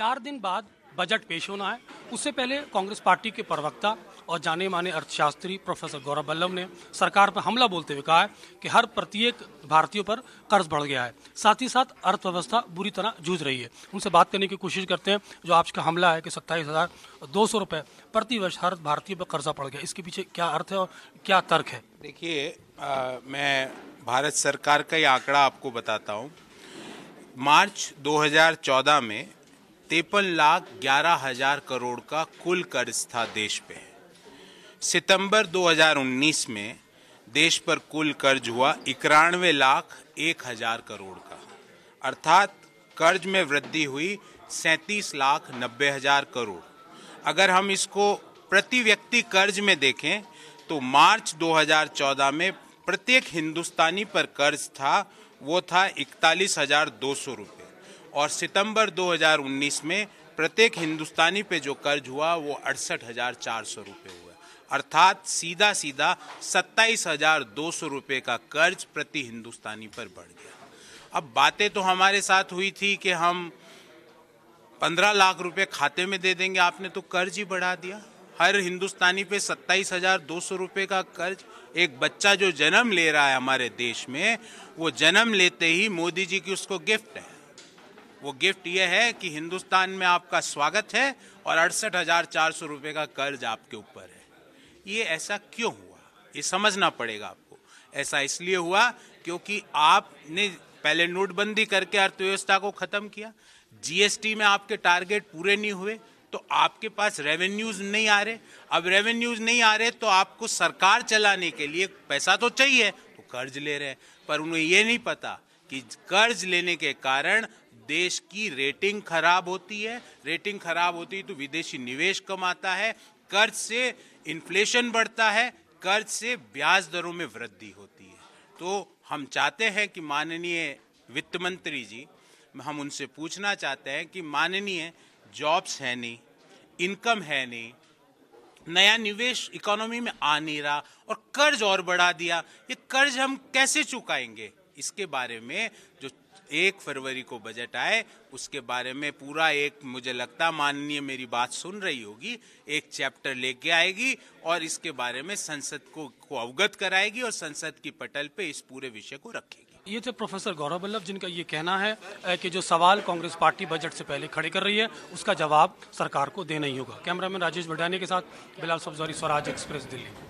चार दिन बाद बजट पेश होना है उससे पहले कांग्रेस पार्टी के प्रवक्ता और जाने माने अर्थशास्त्री प्रोफेसर गौरव बल्लभ ने सरकार पर हमला बोलते हुए कहा है कि हर प्रत्येक भारतीयों पर कर्ज बढ़ गया है साथ ही साथ अर्थव्यवस्था बुरी तरह जूझ रही है उनसे बात करने की कोशिश करते हैं जो आपका हमला है कि सत्ताईस हज़ार दो सौ रुपये प्रति वर्ष हर भारतीय पर कर्जा पड़ गया इसके पीछे क्या अर्थ है और क्या तर्क है देखिए मैं भारत सरकार का ये आंकड़ा आपको बताता हूँ मार्च 2014 में तिरपन लाख ग्यारह हजार करोड़ का कुल कर्ज था देश पे सितंबर 2019 में देश पर कुल कर्ज हुआ इक्यानवे लाख एक हजार करोड़ का अर्थात कर्ज में वृद्धि हुई सैंतीस लाख नब्बे हजार करोड़ अगर हम इसको प्रति व्यक्ति कर्ज में देखें तो मार्च 2014 में प्रत्येक हिंदुस्तानी पर कर्ज था वो था इकतालीस हजार दो सौ रुपये और सितंबर 2019 में प्रत्येक हिंदुस्तानी पे जो कर्ज हुआ वो अड़सठ हजार चार सौ रुपये हुआ अर्थात सीधा सीधा सत्ताईस हजार दो सौ रुपये का कर्ज प्रति हिंदुस्तानी पर बढ़ गया अब बातें तो हमारे साथ हुई थी कि हम पंद्रह लाख रुपए खाते में दे देंगे आपने तो कर्ज ही बढ़ा दिया हर हिंदुस्तानी पे सत्ताईस हजार दो सौ रुपये का कर्ज एक बच्चा जो जन्म ले रहा है हमारे देश में वो जन्म लेते ही मोदी जी की उसको गिफ्ट है वो गिफ्ट ये है कि हिंदुस्तान में आपका स्वागत है और अड़सठ हजार चार सौ रुपये का कर्ज आपके ऊपर है ये ऐसा क्यों हुआ ये समझना पड़ेगा आपको ऐसा इसलिए हुआ क्योंकि आपने पहले नोटबंदी करके अर्थव्यवस्था को खत्म किया जीएसटी में आपके टारगेट पूरे नहीं हुए तो आपके पास रेवेन्यूज नहीं आ रहे अब रेवेन्यूज नहीं आ रहे तो आपको सरकार चलाने के लिए पैसा तो चाहिए तो कर्ज ले रहे हैं पर उन्हें ये नहीं पता कि कर्ज लेने के कारण देश की रेटिंग खराब होती है रेटिंग खराब होती है तो विदेशी निवेश कम आता है कर्ज से इन्फ्लेशन बढ़ता है कर्ज से ब्याज दरों में वृद्धि होती है तो हम चाहते हैं कि माननीय वित्त मंत्री जी हम उनसे पूछना चाहते हैं कि माननीय जॉब्स है नहीं इनकम है नहीं नया निवेश इकोनॉमी में आ नहीं रहा और कर्ज और बढ़ा दिया ये कर्ज हम कैसे चुकाएंगे इसके बारे में जो एक फरवरी को बजट आए उसके बारे में पूरा एक मुझे लगता माननीय मेरी बात सुन रही होगी एक चैप्टर लेके आएगी और इसके बारे में संसद को, को अवगत कराएगी और संसद की पटल पे इस पूरे विषय को रखेगी ये थे प्रोफेसर गौरव बल्लभ जिनका ये कहना है कि जो सवाल कांग्रेस पार्टी बजट से पहले खड़े कर रही है उसका जवाब सरकार को देना ही होगा कैमरामैन राजेश भटानी के साथ बिलाल सब्जारी स्वराज एक्सप्रेस दिल्ली